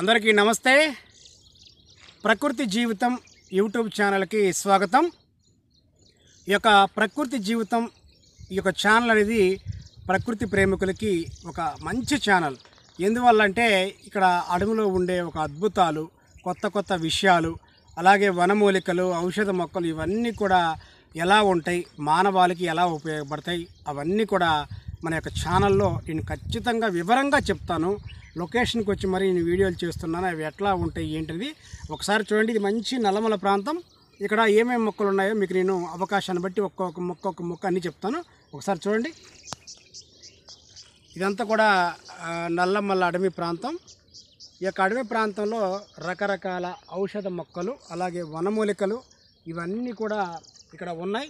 అందరికీ నమస్తే ప్రకృతి జీవితం యూట్యూబ్ ఛానల్కి స్వాగతం ఈ యొక్క ప్రకృతి జీవితం ఈ యొక్క ఛానల్ అనేది ప్రకృతి ప్రేమికులకి ఒక మంచి ఛానల్ ఎందువల్ల అంటే ఇక్కడ అడవిలో ఉండే ఒక అద్భుతాలు కొత్త కొత్త విషయాలు అలాగే వనమూలికలు ఔషధ మొక్కలు ఇవన్నీ కూడా ఎలా ఉంటాయి మానవాళికి ఎలా ఉపయోగపడతాయి అవన్నీ కూడా మన యొక్క ఛానల్లో నేను ఖచ్చితంగా వివరంగా చెప్తాను లొకేషన్కి వచ్చి మరి నేను వీడియోలు చేస్తున్నాను అవి ఎట్లా ఉంటాయి ఏంటిది ఒకసారి చూడండి ఇది మంచి నల్లమల ప్రాంతం ఇక్కడ ఏమేమి మొక్కలు ఉన్నాయో మీకు నేను అవకాశాన్ని బట్టి ఒక్కొక్క మొక్క ఒక్క మొక్క అన్నీ చెప్తాను ఒకసారి చూడండి ఇదంతా కూడా నల్లమల్ల అడవి ప్రాంతం ఈ యొక్క అడవి ప్రాంతంలో రకరకాల ఔషధ మొక్కలు అలాగే వనమూలికలు ఇవన్నీ కూడా ఇక్కడ ఉన్నాయి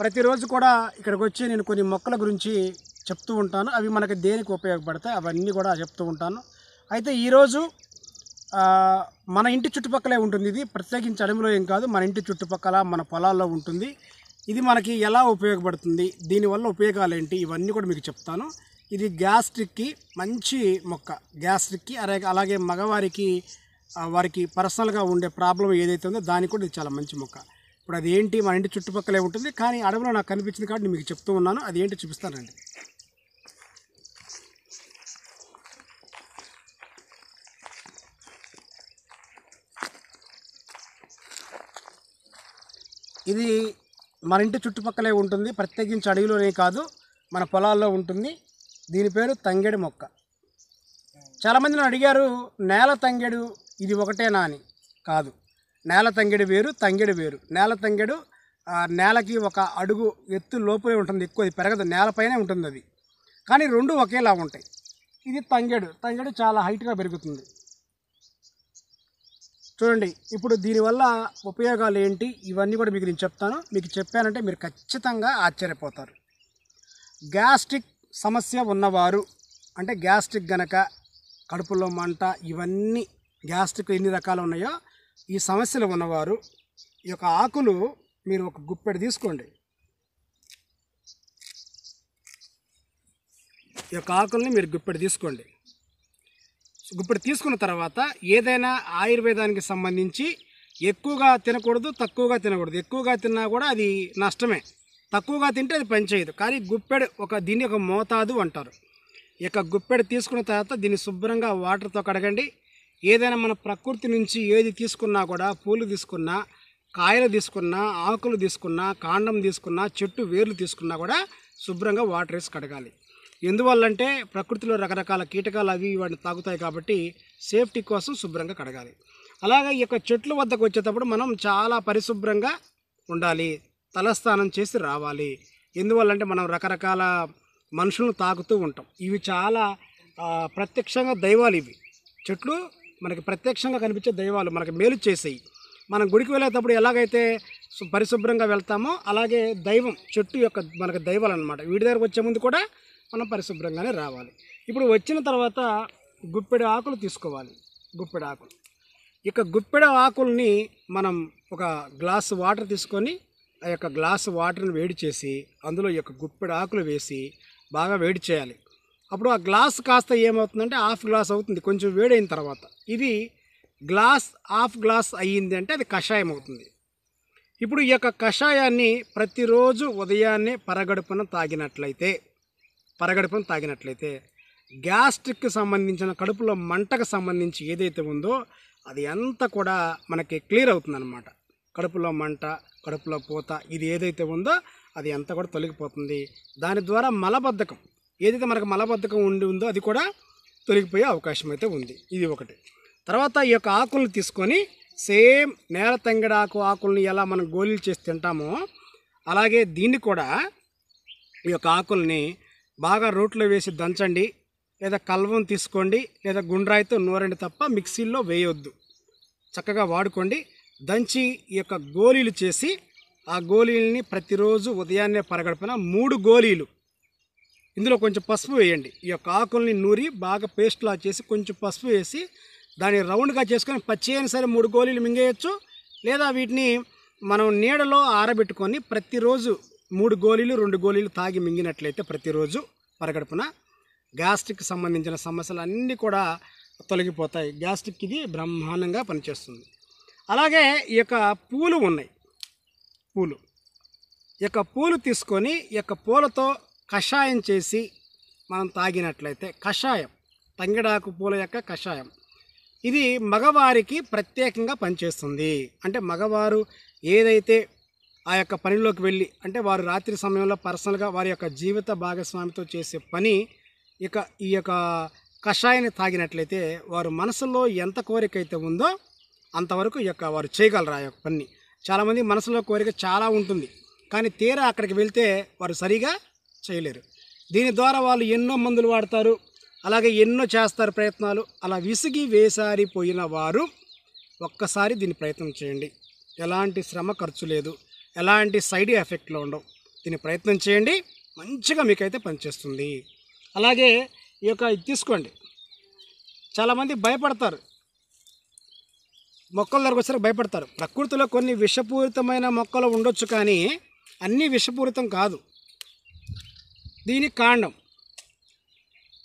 ప్రతిరోజు కూడా ఇక్కడికి వచ్చి నేను కొన్ని మొక్కల గురించి చెప్తూ ఉంటాను అవి మనకి దేనికి ఉపయోగపడతాయి అవన్నీ కూడా చెప్తూ ఉంటాను అయితే ఈరోజు మన ఇంటి చుట్టుపక్కలే ఉంటుంది ఇది ప్రత్యేకించి అడవిలో ఏం కాదు మన ఇంటి చుట్టుపక్కల మన పొలాల్లో ఉంటుంది ఇది మనకి ఎలా ఉపయోగపడుతుంది దీనివల్ల ఉపయోగాలు ఏంటి ఇవన్నీ కూడా మీకు చెప్తాను ఇది గ్యాస్ట్రిక్కి మంచి మొక్క గ్యాస్ట్రిక్కి అలాగే అలాగే మగవారికి వారికి పర్సనల్గా ఉండే ప్రాబ్లం ఏదైతే ఉందో దానికి కూడా ఇది చాలా మంచి మొక్క ఇప్పుడు అది ఏంటి మన ఇంటి చుట్టుపక్కలే ఉంటుంది కానీ అడవిలో నాకు కనిపించింది కాబట్టి మీకు చెప్తూ ఉన్నాను అది ఏంటి చూపిస్తానండి ఇది మన ఇంటి చుట్టుపక్కలే ఉంటుంది ప్రత్యేకించి అడవిలోనే కాదు మన పొలాల్లో ఉంటుంది దీని పేరు తంగెడు మొక్క చాలామంది అడిగారు నేల తంగెడు ఇది ఒకటే నాని కాదు నేల తంగెడు వేరు తంగెడు వేరు నేల తంగెడు నేలకి ఒక అడుగు ఎత్తు లోపలే ఉంటుంది ఎక్కువ అది పెరగదు నేలపైనే ఉంటుంది అది కానీ రెండు ఒకేలా ఉంటాయి ఇది తంగెడు తంగెడు చాలా హైట్గా పెరుగుతుంది చూడండి ఇప్పుడు దీనివల్ల ఉపయోగాలు ఏంటి ఇవన్నీ కూడా మీకు నేను చెప్తాను మీకు చెప్పానంటే మీరు ఖచ్చితంగా ఆశ్చర్యపోతారు గ్యాస్ట్రిక్ సమస్య ఉన్నవారు అంటే గ్యాస్ట్రిక్ గనక కడుపులో మంట ఇవన్నీ గ్యాస్ట్రిక్ ఎన్ని రకాలు ఉన్నాయో ఈ సమస్యలు ఉన్నవారు ఈ యొక్క ఆకులు మీరు ఒక గుప్పెడు తీసుకోండి ఈ యొక్క ఆకుల్ని మీరు గుప్పెడు తీసుకోండి ఇప్పుడు తీసుకున్న తర్వాత ఏదైనా ఆయుర్వేదానికి సంబంధించి ఎక్కువగా తినకూడదు తక్కువగా తినకూడదు ఎక్కువగా తిన్నా కూడా అది నష్టమే తక్కువగా తింటే అది పనిచేయదు కానీ గుప్పెడు ఒక దీన్ని ఒక మోతాదు అంటారు ఇక గుప్పెడు తీసుకున్న తర్వాత దీన్ని శుభ్రంగా వాటర్తో కడగండి ఏదైనా మన ప్రకృతి నుంచి ఏది తీసుకున్నా కూడా పూలు తీసుకున్నా కాయలు తీసుకున్నా ఆకులు తీసుకున్నా కాండం తీసుకున్నా చెట్టు వేర్లు తీసుకున్నా కూడా శుభ్రంగా వాటర్ వేసి కడగాలి ఎందువల్లంటే ప్రకృతిలో రకరకాల కీటకాలు అవి వాటిని తాగుతాయి కాబట్టి సేఫ్టీ కోసం శుభ్రంగా కడగాలి అలాగే ఈ యొక్క చెట్ల వద్దకు వచ్చేటప్పుడు మనం చాలా పరిశుభ్రంగా ఉండాలి తలస్నానం చేసి రావాలి ఎందువల్లంటే మనం రకరకాల మనుషులను తాకుతూ ఉంటాం ఇవి చాలా ప్రత్యక్షంగా దైవాలు ఇవి చెట్లు మనకి ప్రత్యక్షంగా కనిపించే దైవాలు మనకి మేలు చేసేవి మనం గుడికి వెళ్ళేటప్పుడు ఎలాగైతే పరిశుభ్రంగా వెళ్తామో అలాగే దైవం చెట్టు యొక్క మనకి దైవాలు అనమాట వీడి దగ్గరకు వచ్చే ముందు కూడా మనం పరిశుభ్రంగానే రావాలి ఇప్పుడు వచ్చిన తర్వాత గుప్పెడు ఆకులు తీసుకోవాలి గుప్పెడు ఆకులు ఇక గుప్పెడ ఆకుల్ని మనం ఒక గ్లాస్ వాటర్ తీసుకొని ఆ యొక్క గ్లాస్ వాటర్ని వేడి చేసి అందులో యొక్క గుప్పెడ ఆకులు వేసి బాగా వేడి చేయాలి అప్పుడు ఆ గ్లాస్ కాస్త ఏమవుతుందంటే హాఫ్ గ్లాస్ అవుతుంది కొంచెం వేడైన తర్వాత ఇది గ్లాస్ హాఫ్ గ్లాస్ అయ్యింది అంటే అది కషాయం అవుతుంది ఇప్పుడు ఈ యొక్క కషాయాన్ని ప్రతిరోజు ఉదయాన్నే పరగడుపున తాగినట్లయితే పరగడుపును తాగినట్లయితే గ్యాస్ట్రిక్ సంబంధించిన కడుపులో మంటకు సంబంధించి ఏదైతే ఉందో అది అంత కూడా మనకి క్లియర్ అవుతుందన్నమాట కడుపులో మంట కడుపులో పూత ఇది ఏదైతే ఉందో అది అంత కూడా తొలగిపోతుంది దాని ద్వారా మలబద్ధకం ఏదైతే మనకు మలబద్ధకం ఉండి ఉందో అది కూడా తొలగిపోయే అవకాశం అయితే ఉంది ఇది ఒకటి తర్వాత ఈ యొక్క ఆకులను తీసుకొని సేమ్ నేల తెంగడాకు ఆకుల్ని ఎలా మనం గోళీలు చేసి తింటామో అలాగే దీన్ని కూడా ఈ యొక్క ఆకుల్ని బాగా రోట్లో వేసి దంచండి లేదా కల్వం తీసుకోండి లేదా గుండ్రాయితో నూరండి తప్ప మిక్సీల్లో వేయొద్దు చక్కగా వాడుకోండి దంచి ఈ యొక్క గోళీలు చేసి ఆ గోళీలని ప్రతిరోజు ఉదయాన్నే పరగడిపిన మూడు గోళీలు ఇందులో కొంచెం పసుపు వేయండి ఈ యొక్క ఆకుల్ని నూరి బాగా పేస్ట్లా చేసి కొంచెం పసుపు వేసి దాన్ని రౌండ్గా చేసుకొని పచ్చి అయిన సరే మూడు గోళీలు మింగేయచ్చు లేదా వీటిని మనం నీడలో ఆరబెట్టుకొని ప్రతిరోజు మూడు గోళీలు రెండు గోళీలు తాగి మింగినట్లయితే ప్రతిరోజు పరగడుపున గ్యాస్ట్రిక్ సంబంధించిన సమస్యలు అన్నీ కూడా తొలగిపోతాయి గ్యాస్ట్రిక్ ఇది బ్రహ్మాండంగా పనిచేస్తుంది అలాగే ఈ యొక్క పూలు ఉన్నాయి పూలు ఈ యొక్క పూలు తీసుకొని ఈ యొక్క పూలతో కషాయం చేసి మనం తాగినట్లయితే కషాయం తంగిడాకు పూల యొక్క కషాయం ఇది మగవారికి ప్రత్యేకంగా పనిచేస్తుంది అంటే మగవారు ఏదైతే ఆ యొక్క పనిలోకి వెళ్ళి అంటే వారు రాత్రి సమయంలో పర్సనల్గా వారి యొక్క జీవిత భాగస్వామితో చేసే పని ఇక ఈ యొక్క కషాయాన్ని తాగినట్లయితే వారు మనసులో ఎంత కోరిక అయితే ఉందో అంతవరకు ఈ యొక్క వారు చేయగలరు ఆ యొక్క పని చాలామంది మనసులో కోరిక చాలా ఉంటుంది కానీ తీరా అక్కడికి వెళ్తే వారు సరిగా చేయలేరు దీని ద్వారా వాళ్ళు ఎన్నో మందులు వాడతారు అలాగే ఎన్నో చేస్తారు ప్రయత్నాలు అలా విసిగి వేసారిపోయిన వారు ఒక్కసారి దీన్ని ప్రయత్నం చేయండి ఎలాంటి శ్రమ ఖర్చు లేదు ఎలాంటి సైడ్ ఎఫెక్ట్లు ఉండవు దీన్ని ప్రయత్నం చేయండి మంచిగా మీకైతే పనిచేస్తుంది అలాగే ఈ యొక్క ఇది తీసుకోండి చాలామంది భయపడతారు మొక్కల దగ్గరకు వచ్చేసరికి భయపడతారు ప్రకృతిలో కొన్ని విషపూరితమైన మొక్కలు ఉండొచ్చు కానీ అన్నీ విషపూరితం కాదు దీని కాండం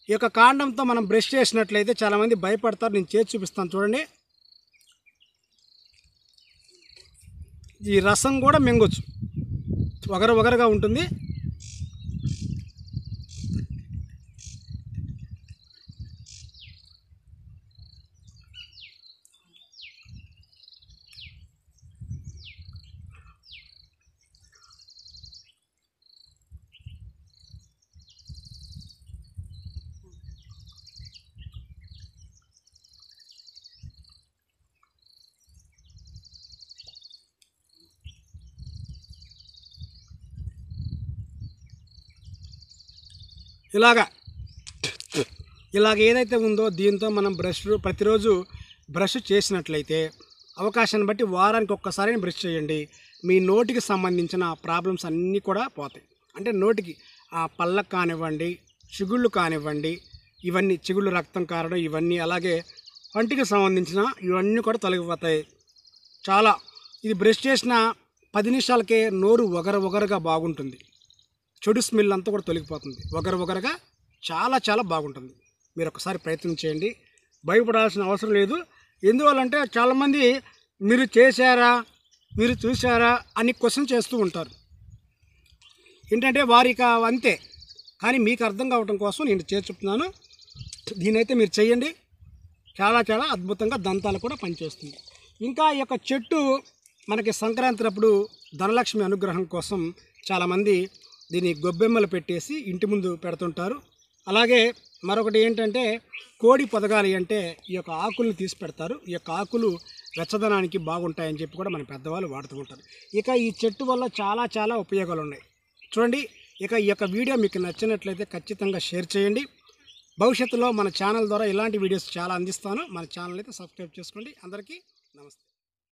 ఈ యొక్క కాండంతో మనం బ్రష్ చేసినట్లయితే చాలామంది భయపడతారు నేను చేసి చూపిస్తాను చూడండి ఈ రసం కూడా మింగొచ్చు వగర వగరగా ఉంటుంది ఇలాగా ఇలాగ ఏదైతే ఉందో దీంతో మనం బ్రష్ ప్రతిరోజు బ్రష్ చేసినట్లయితే అవకాశాన్ని బట్టి వారానికి ఒక్కసారి బ్రష్ చేయండి మీ నోటికి సంబంధించిన ప్రాబ్లమ్స్ అన్నీ కూడా పోతాయి అంటే నోటికి ఆ పళ్ళకు కానివ్వండి చిగుళ్ళు కానివ్వండి ఇవన్నీ చిగుళ్ళు రక్తం కారడం ఇవన్నీ అలాగే వంటికి సంబంధించిన ఇవన్నీ కూడా తొలగిపోతాయి చాలా ఇది బ్రష్ చేసిన పది నిమిషాలకే నోరు ఒగర ఒగరగా బాగుంటుంది చెడు స్మెల్ అంతా కూడా తొలగిపోతుంది ఒకరు ఒకరుగా చాలా చాలా బాగుంటుంది మీరు ఒకసారి ప్రయత్నం చేయండి భయపడాల్సిన అవసరం లేదు ఎందువల్లంటే చాలామంది మీరు చేశారా మీరు చూసారా అని క్వశ్చన్ చేస్తూ ఉంటారు ఏంటంటే వారికి అంతే కానీ మీకు అర్థం కావటం కోసం నేను చేసి చెప్తున్నాను దీనైతే మీరు చేయండి చాలా చాలా అద్భుతంగా దంతాలు కూడా పనిచేస్తుంది ఇంకా ఈ యొక్క చెట్టు మనకి సంక్రాంతి అప్పుడు ధనలక్ష్మి అనుగ్రహం కోసం చాలామంది దీన్ని గొబ్బెమ్మలు పెట్టేసి ఇంటి ముందు పెడుతుంటారు అలాగే మరొకటి ఏంటంటే కోడి పొదగాలి అంటే ఈ యొక్క ఆకులను తీసి పెడతారు ఈ యొక్క ఆకులు వెచ్చదనానికి బాగుంటాయని చెప్పి కూడా మన పెద్దవాళ్ళు వాడుతూ ఉంటారు ఇక ఈ చెట్టు వల్ల చాలా చాలా ఉపయోగాలు ఉన్నాయి చూడండి ఇక ఈ యొక్క వీడియో మీకు నచ్చినట్లయితే ఖచ్చితంగా షేర్ చేయండి భవిష్యత్తులో మన ఛానల్ ద్వారా ఇలాంటి వీడియోస్ చాలా అందిస్తాను మన ఛానల్ అయితే సబ్స్క్రైబ్ చేసుకోండి అందరికీ నమస్తే